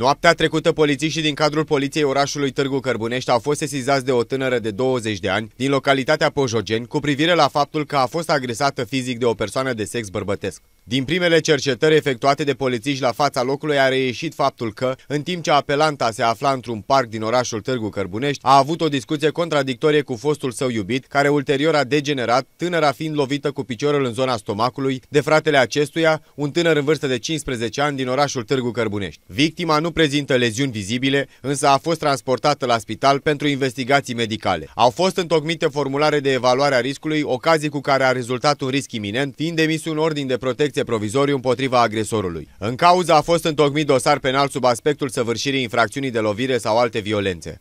Noaptea trecută, polițiștii din cadrul poliției orașului Târgu Cărbunești au fost sesizați de o tânără de 20 de ani din localitatea Pojogeni cu privire la faptul că a fost agresată fizic de o persoană de sex bărbătesc. Din primele cercetări efectuate de polițiști la fața locului a reieșit faptul că, în timp ce apelanta se afla într-un parc din orașul Târgu Cărbunești, a avut o discuție contradictorie cu fostul său iubit, care ulterior a degenerat, tânăra fiind lovită cu piciorul în zona stomacului de fratele acestuia, un tânăr în vârstă de 15 ani din orașul Târgu Cărbunești. Victima nu prezintă leziuni vizibile, însă a fost transportată la spital pentru investigații medicale. Au fost întocmite formulare de evaluare a riscului, ocazii cu care a rezultat un risc iminent, fiind emis un ordin de protecție protecție provizoriu împotriva agresorului. În cauza a fost întocmit dosar penal sub aspectul săvârșirii infracțiunii de lovire sau alte violențe.